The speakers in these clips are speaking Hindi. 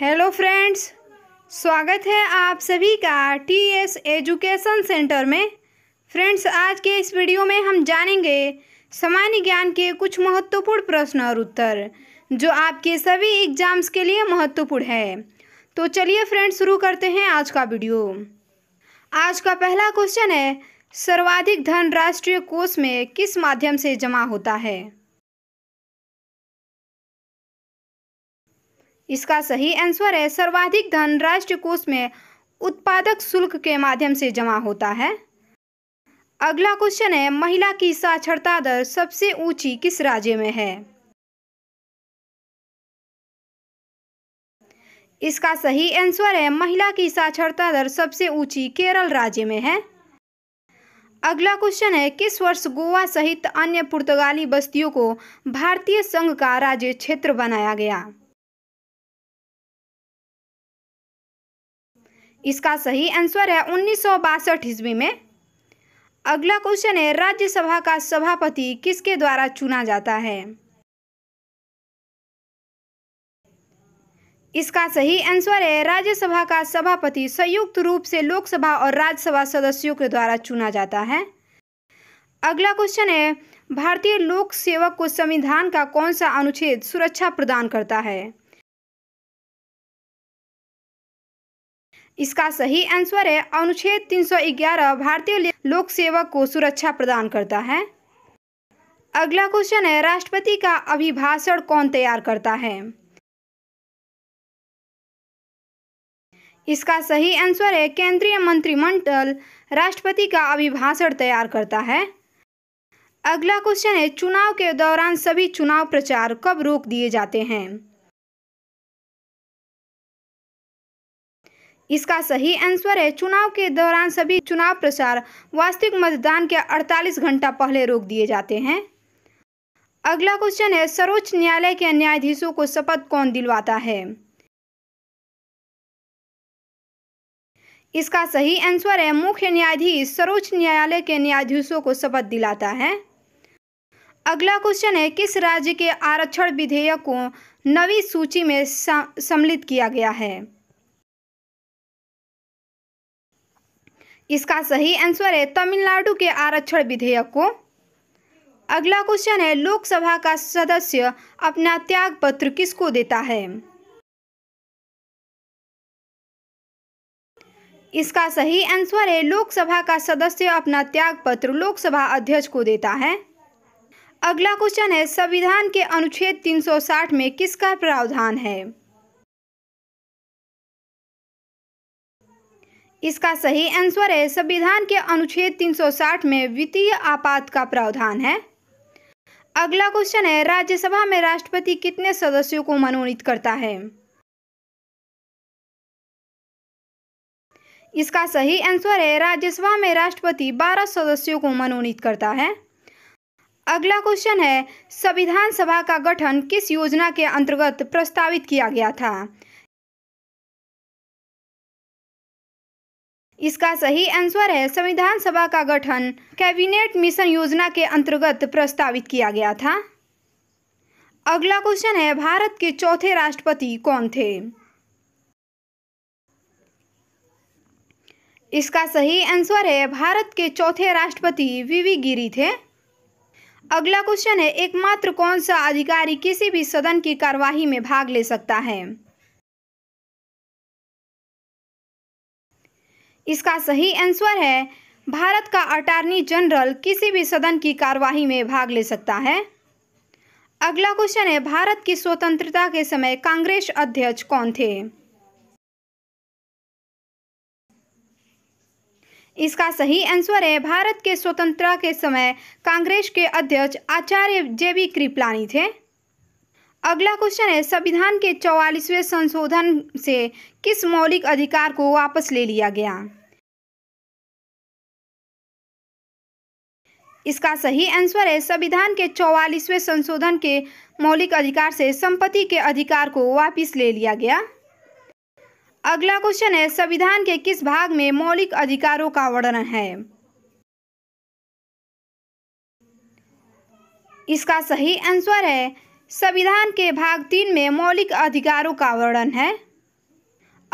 हेलो फ्रेंड्स स्वागत है आप सभी का टी एस एजुकेशन सेंटर में फ्रेंड्स आज के इस वीडियो में हम जानेंगे सामान्य ज्ञान के कुछ महत्वपूर्ण प्रश्न और उत्तर जो आपके सभी एग्जाम्स के लिए महत्वपूर्ण है तो चलिए फ्रेंड्स शुरू करते हैं आज का वीडियो आज का पहला क्वेश्चन है सर्वाधिक धन राष्ट्रीय कोष में किस माध्यम से जमा होता है इसका सही आंसर है सर्वाधिक धन राष्ट्र कोष में उत्पादक शुल्क के माध्यम से जमा होता है अगला क्वेश्चन है महिला की साक्षरता दर सबसे ऊंची किस राज्य में है इसका सही आंसर है महिला की साक्षरता दर सबसे ऊंची केरल राज्य में है अगला क्वेश्चन है किस वर्ष गोवा सहित अन्य पुर्तगाली बस्तियों को भारतीय संघ का राज्य क्षेत्र बनाया गया इसका सही आंसर है उन्नीस सौ बासठ ईस्वी में अगला क्वेश्चन है राज्यसभा का सभापति किसके द्वारा चुना जाता है इसका सही आंसर है राज्यसभा का सभापति संयुक्त रूप से लोकसभा और राज्यसभा सदस्यों के द्वारा चुना जाता है अगला क्वेश्चन है भारतीय लोक सेवक को संविधान का कौन सा अनुच्छेद सुरक्षा प्रदान करता है इसका सही आंसर है अनुच्छेद 311 भारतीय लोक सेवक को सुरक्षा प्रदान करता है अगला क्वेश्चन है राष्ट्रपति का अभिभाषण कौन तैयार करता है इसका सही आंसर है केंद्रीय मंत्रिमंडल राष्ट्रपति का अभिभाषण तैयार करता है अगला क्वेश्चन है चुनाव के दौरान सभी चुनाव प्रचार कब रोक दिए जाते हैं इसका सही आंसर है चुनाव के दौरान सभी चुनाव प्रचार वास्तविक मतदान के 48 घंटा पहले रोक दिए जाते हैं अगला क्वेश्चन है सर्वोच्च न्यायालय के न्यायाधीशों को शपथ कौन दिलवाता है इसका सही आंसर है मुख्य न्यायाधीश सर्वोच्च न्यायालय के न्यायाधीशों को शपथ दिलाता है अगला क्वेश्चन है किस राज्य के आरक्षण विधेयक को नवी सूची में सम्मिलित किया गया है इसका सही आंसर है तमिलनाडु के आरक्षण विधेयक को अगला क्वेश्चन है लोकसभा का सदस्य अपना त्याग पत्र किसको देता है इसका सही आंसर है लोकसभा का सदस्य अपना त्याग पत्र लोकसभा अध्यक्ष को देता है अगला क्वेश्चन है संविधान के अनुच्छेद 360 में किसका प्रावधान है इसका सही आंसर है संविधान के अनुच्छेद 360 में वित्तीय आपात का प्रावधान है अगला क्वेश्चन है राज्यसभा में राष्ट्रपति कितने सदस्यों को मनोनीत करता है इसका सही आंसर है राज्यसभा में राष्ट्रपति 12 सदस्यों को मनोनीत करता है अगला क्वेश्चन है संविधान सभा का गठन किस योजना के अंतर्गत प्रस्तावित किया गया था इसका सही आंसर है संविधान सभा का गठन कैबिनेट मिशन योजना के अंतर्गत प्रस्तावित किया गया था अगला क्वेश्चन है भारत के चौथे राष्ट्रपति कौन थे इसका सही आंसर है भारत के चौथे राष्ट्रपति वीवी गिरी थे अगला क्वेश्चन है एकमात्र कौन सा अधिकारी किसी भी सदन की कार्यवाही में भाग ले सकता है इसका सही आंसर है भारत का अटॉर्नी जनरल किसी भी सदन की कार्यवाही में भाग ले सकता है अगला क्वेश्चन है भारत की स्वतंत्रता के समय कांग्रेस अध्यक्ष कौन थे इसका सही आंसर है भारत के स्वतंत्रता के समय कांग्रेस के अध्यक्ष आचार्य जे बी कृपलानी थे अगला क्वेश्चन है संविधान के चौवालीसवें संशोधन से किस मौलिक अधिकार को वापस ले लिया गया इसका सही आंसर है संविधान के चौवालीसवें संशोधन के मौलिक अधिकार से संपत्ति के अधिकार को वापिस ले लिया गया अगला क्वेश्चन है संविधान के किस भाग में मौलिक अधिकारों का वर्णन है इसका सही आंसर है संविधान के भाग तीन में मौलिक अधिकारों का वर्णन है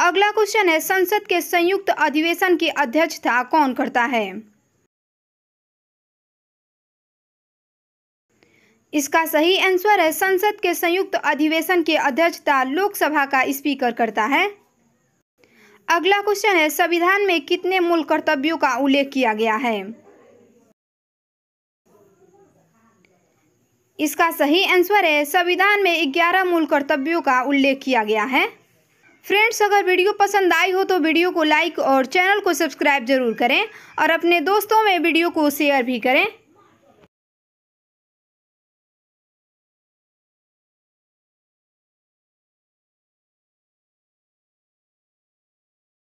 अगला क्वेश्चन है संसद के संयुक्त अधिवेशन की अध्यक्षता कौन करता है इसका सही आंसर है संसद के संयुक्त अधिवेशन की अध्यक्षता लोकसभा का स्पीकर करता है अगला क्वेश्चन है संविधान में कितने मूल कर्तव्यों का उल्लेख किया गया है इसका सही आंसर है संविधान में ग्यारह मूल कर्तव्यों का उल्लेख किया गया है फ्रेंड्स अगर वीडियो पसंद आई हो तो वीडियो को लाइक और चैनल को सब्सक्राइब जरूर करें और अपने दोस्तों में वीडियो को शेयर भी करें